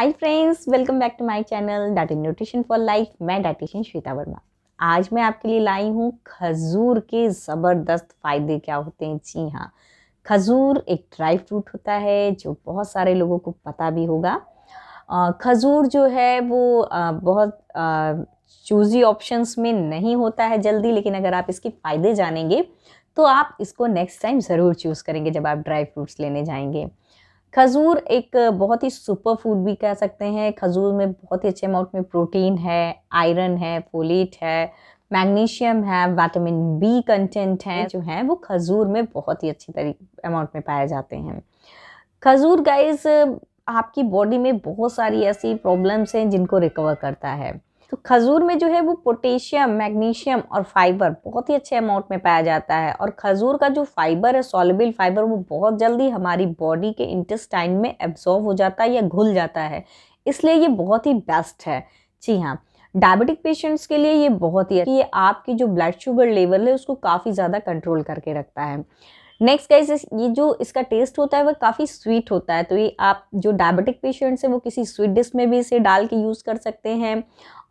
hi friends welcome back to my channel डाटी nutrition for life मैं dietitian Shweta Verma आज मैं आपके लिए लाई हूँ खजूर के ज़बरदस्त फ़ायदे क्या होते हैं जी हाँ खजूर एक ड्राई फ्रूट होता है जो बहुत सारे लोगों को पता भी होगा खजूर जो है वो बहुत चूजी ऑप्शंस में नहीं होता है जल्दी लेकिन अगर आप इसके फ़ायदे जानेंगे तो आप इसको नेक्स्ट टाइम ज़रूर चूज़ करेंगे जब आप ड्राई फ्रूट्स लेने जाएंगे खजूर एक बहुत ही सुपर फूड भी कह सकते हैं खजूर में बहुत ही अच्छे अमाउंट में प्रोटीन है आयरन है फोलेट है मैग्नीशियम है विटामिन बी कंटेंट है जो है वो खजूर में बहुत ही अच्छी तरीके अमाउंट में पाए जाते हैं खजूर गाइस आपकी बॉडी में बहुत सारी ऐसी प्रॉब्लम्स हैं जिनको रिकवर करता है तो खजूर में जो है वो पोटेशियम मैग्नीशियम और फाइबर बहुत ही अच्छे अमाउंट में पाया जाता है और खजूर का जो फाइबर है सॉलेबल फाइबर वो बहुत जल्दी हमारी बॉडी के इंटेस्टाइन में एब्जॉर्व हो जाता है या घुल जाता है इसलिए ये बहुत ही बेस्ट है जी हाँ डायबिटिक पेशेंट्स के लिए ये बहुत ही ये आपकी जो ब्लड शुगर लेवल है उसको काफ़ी ज़्यादा कंट्रोल करके रखता है नेक्स्ट गाइज ये जो इसका टेस्ट होता है वह काफ़ी स्वीट होता है तो ये आप जो डायबिटिक पेशेंट्स हैं वो किसी स्वीट डिश में भी इसे डाल के यूज़ कर सकते हैं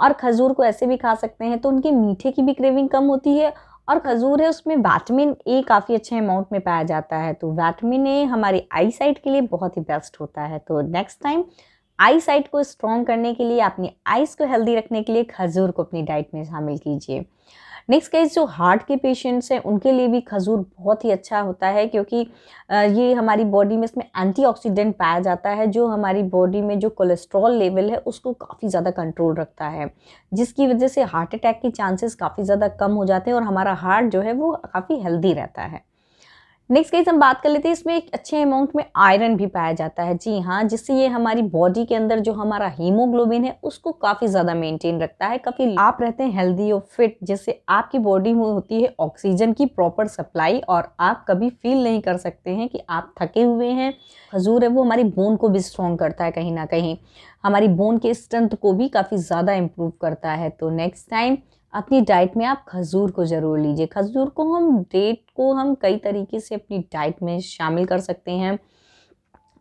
और खजूर को ऐसे भी खा सकते हैं तो उनके मीठे की भी क्रेविंग कम होती है और खजूर है उसमें वैटमिन ए काफ़ी अच्छे अमाउंट में पाया जाता है तो वैटमिन ए हमारी आई साइट के लिए बहुत ही बेस्ट होता है तो नेक्स्ट टाइम आई साइट को स्ट्रॉन्ग करने के लिए अपनी आइज़ को हेल्दी रखने के लिए खजूर को अपनी डाइट में शामिल कीजिए नेक्स्ट केस जो हार्ट के पेशेंट्स हैं उनके लिए भी खजूर बहुत ही अच्छा होता है क्योंकि ये हमारी बॉडी में इसमें एंटीऑक्सीडेंट पाया जाता है जो हमारी बॉडी में जो कोलेस्ट्रॉल लेवल है उसको काफ़ी ज़्यादा कंट्रोल रखता है जिसकी वजह से हार्ट अटैक के चांसेस काफ़ी ज़्यादा कम हो जाते हैं और हमारा हार्ट जो है वो काफ़ी हेल्दी रहता है नेक्स्ट केस हम बात कर लेते हैं इसमें एक अच्छे अमाउंट में आयरन भी पाया जाता है जी हाँ जिससे ये हमारी बॉडी के अंदर जो हमारा हीमोग्लोबिन है उसको काफ़ी ज़्यादा मेंटेन रखता है काफ़ी आप रहते हैं हेल्दी और फिट जिससे आपकी बॉडी में होती है ऑक्सीजन की प्रॉपर सप्लाई और आप कभी फील नहीं कर सकते हैं कि आप थके हुए हैं हजूर है वो हमारी बोन को भी स्ट्रॉन्ग करता है कहीं ना कहीं हमारी बोन के स्ट्रेंथ को भी काफ़ी ज़्यादा इम्प्रूव करता है तो नेक्स्ट टाइम अपनी डाइट में आप खजूर को ज़रूर लीजिए खजूर को हम डेट को हम कई तरीके से अपनी डाइट में शामिल कर सकते हैं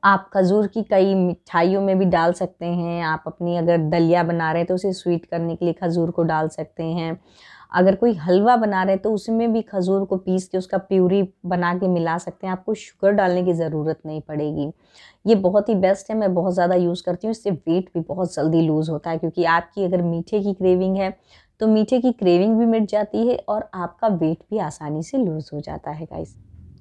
आप खजूर की कई मिठाइयों में भी डाल सकते हैं आप अपनी अगर दलिया बना रहे हैं तो उसे स्वीट करने के लिए खजूर को डाल सकते हैं अगर कोई हलवा बना रहे हैं तो उसमें भी खजूर को पीस के उसका प्यूरी बना के मिला सकते हैं आपको शुगर डालने की ज़रूरत नहीं पड़ेगी ये बहुत ही बेस्ट है मैं बहुत ज़्यादा यूज़ करती हूँ इससे वेट भी बहुत जल्दी लूज़ होता है क्योंकि आपकी अगर मीठे की क्रेविंग है तो मीठे की क्रेविंग भी मिट जाती है और आपका वेट भी आसानी से लूज़ हो जाता है guys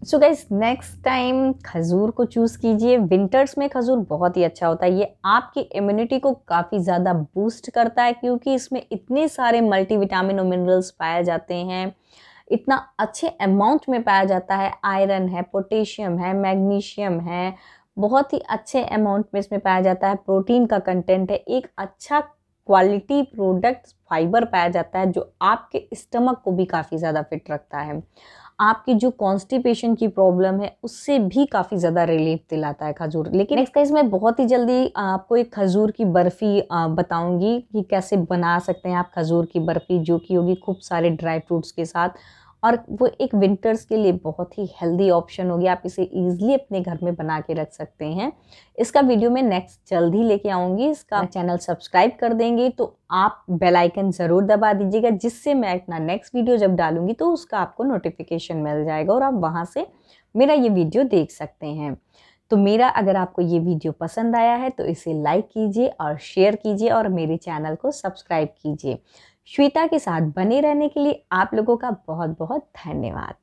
so guys next time खजूर को चूज़ कीजिए विंटर्स में खजूर बहुत ही अच्छा होता है ये आपकी इम्यूनिटी को काफ़ी ज़्यादा बूस्ट करता है क्योंकि इसमें इतने सारे विटामिन और मिनरल्स पाए जाते हैं इतना अच्छे अमाउंट में पाया जाता है आयरन है पोटेशियम है मैग्नीशियम है बहुत ही अच्छे अमाउंट में इसमें पाया जाता है प्रोटीन का कंटेंट है एक अच्छा क्वालिटी प्रोडक्ट्स फाइबर पाया जाता है जो आपके स्टमक को भी काफ़ी ज़्यादा फिट रखता है आपकी जो कॉन्स्टिपेशन की प्रॉब्लम है उससे भी काफ़ी ज़्यादा रिलीफ दिलाता है खजूर लेकिन नेक्स्ट गाइज बहुत ही जल्दी आपको एक खजूर की बर्फ़ी बताऊंगी कि कैसे बना सकते हैं आप खजूर की बर्फ़ी जो कि होगी खूब सारे ड्राई फ्रूट्स के साथ और वो एक विंटर्स के लिए बहुत ही हेल्दी ऑप्शन हो गया आप इसे ईजिली अपने घर में बना के रख सकते हैं इसका वीडियो मैं नेक्स्ट जल्द ही लेके आऊँगी इसका चैनल सब्सक्राइब कर देंगे तो आप बेल आइकन ज़रूर दबा दीजिएगा जिससे मैं अपना नेक्स्ट वीडियो जब डालूंगी तो उसका आपको नोटिफिकेशन मिल जाएगा और आप वहाँ से मेरा ये वीडियो देख सकते हैं तो मेरा अगर आपको ये वीडियो पसंद आया है तो इसे लाइक कीजिए और शेयर कीजिए और मेरे चैनल को सब्सक्राइब कीजिए श्वेता के साथ बने रहने के लिए आप लोगों का बहुत बहुत धन्यवाद